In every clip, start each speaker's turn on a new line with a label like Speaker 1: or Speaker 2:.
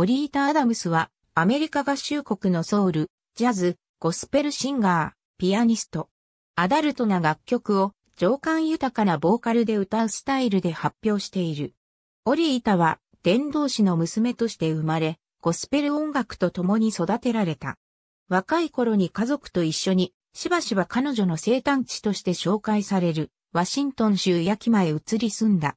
Speaker 1: オリータ・アダムスは、アメリカ合衆国のソウル、ジャズ、ゴスペルシンガー、ピアニスト。アダルトな楽曲を、情感豊かなボーカルで歌うスタイルで発表している。オリータは、伝道師の娘として生まれ、ゴスペル音楽と共に育てられた。若い頃に家族と一緒に、しばしば彼女の生誕地として紹介される、ワシントン州キマ前移り住んだ。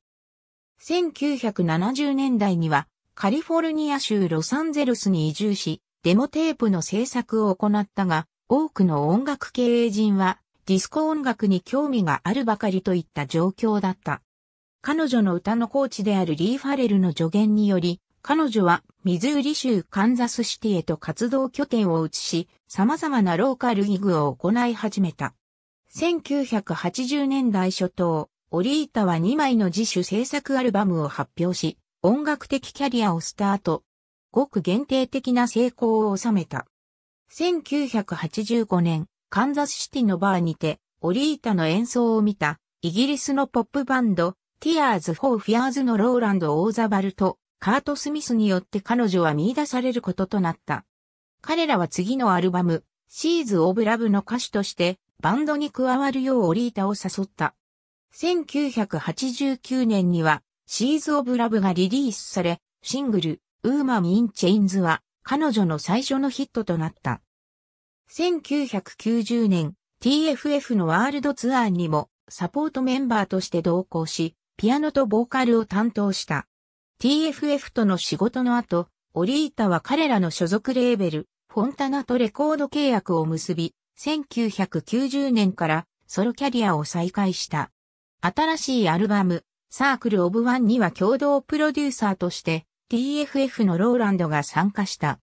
Speaker 1: 1970年代には、カリフォルニア州ロサンゼルスに移住し、デモテープの制作を行ったが、多くの音楽経営人は、ディスコ音楽に興味があるばかりといった状況だった。彼女の歌のコーチであるリー・ファレルの助言により、彼女はミズーリ州カンザスシティへと活動拠点を移し、様々なローカルギグを行い始めた。1980年代初頭、オリータは2枚の自主制作アルバムを発表し、音楽的キャリアをスタート。ごく限定的な成功を収めた。1985年、カンザスシティのバーにて、オリータの演奏を見た、イギリスのポップバンド、ティアーズ・フォー・フィアーズのローランド・オーザバルと、カート・スミスによって彼女は見出されることとなった。彼らは次のアルバム、シーズ・オブ・ラブの歌手として、バンドに加わるようオリータを誘った。1989年には、シーズ・オブ・ラブがリリースされ、シングル、ウーマミン・チェインズは、彼女の最初のヒットとなった。1990年、TFF のワールドツアーにも、サポートメンバーとして同行し、ピアノとボーカルを担当した。TFF との仕事の後、オリータは彼らの所属レーベル、フォンタナとレコード契約を結び、1990年からソロキャリアを再開した。新しいアルバム、サークル・オブ・ワンには共同プロデューサーとして TFF のローランドが参加した。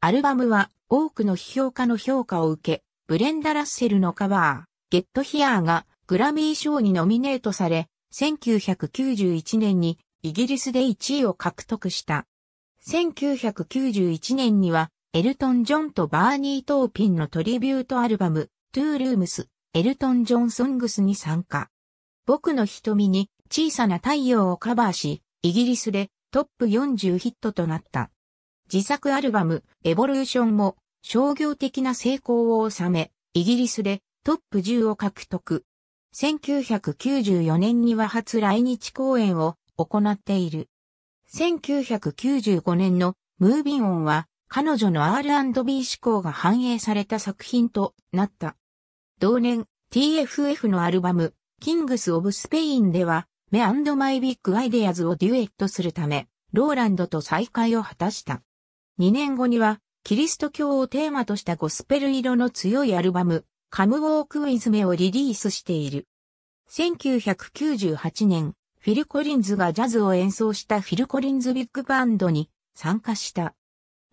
Speaker 1: アルバムは多くの批評家の評価を受け、ブレンダ・ラッセルのカバー、ゲット・ヒアーがグラミー賞にノミネートされ、1991年にイギリスで1位を獲得した。1991年にはエルトン・ジョンとバーニー・トーピンのトリビュートアルバム、トゥールームス、エルトン・ジョン・ソングスに参加。僕の瞳に小さな太陽をカバーし、イギリスでトップ40ヒットとなった。自作アルバム、エボリューションも商業的な成功を収め、イギリスでトップ10を獲得。1994年には初来日公演を行っている。1995年のムービンオンは彼女の R&B 思考が反映された作品となった。同年 TFF のアルバム、キングス・オブ・スペインではメアンドマイビッグアイデアズをデュエットするため、ローランドと再会を果たした。2年後には、キリスト教をテーマとしたゴスペル色の強いアルバム、カムウォークウィズメをリリースしている。1998年、フィル・コリンズがジャズを演奏したフィル・コリンズビッグバンドに参加した。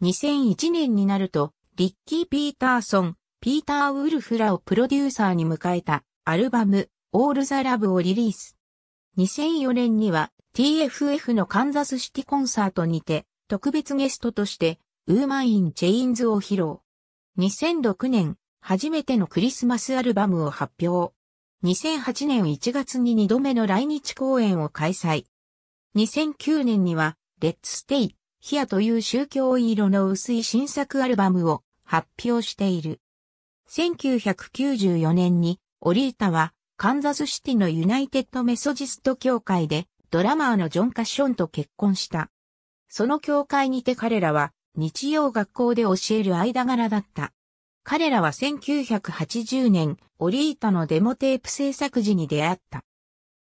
Speaker 1: 2001年になると、リッキー・ピーターソン、ピーター・ウルフらをプロデューサーに迎えたアルバム、オール・ザ・ラブをリリース。2004年には TFF のカンザスシティコンサートにて特別ゲストとしてウーマン・イン・チェインズを披露。2006年、初めてのクリスマスアルバムを発表。2008年1月に2度目の来日公演を開催。2009年には、レッツ・ステイ、ヒアという宗教色の薄い新作アルバムを発表している。1994年に、オリータはカンザスシティのユナイテッドメソジスト協会で、ドラマーのジョン・カッションと結婚した。その教会にて彼らは、日曜学校で教える間柄だった。彼らは1980年、オリータのデモテープ制作時に出会った。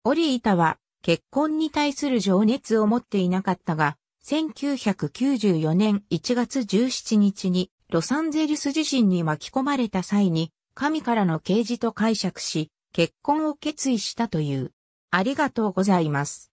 Speaker 1: オリータは、結婚に対する情熱を持っていなかったが、1994年1月17日に、ロサンゼルス地震に巻き込まれた際に、神からの啓示と解釈し、結婚を決意したという。ありがとうございます。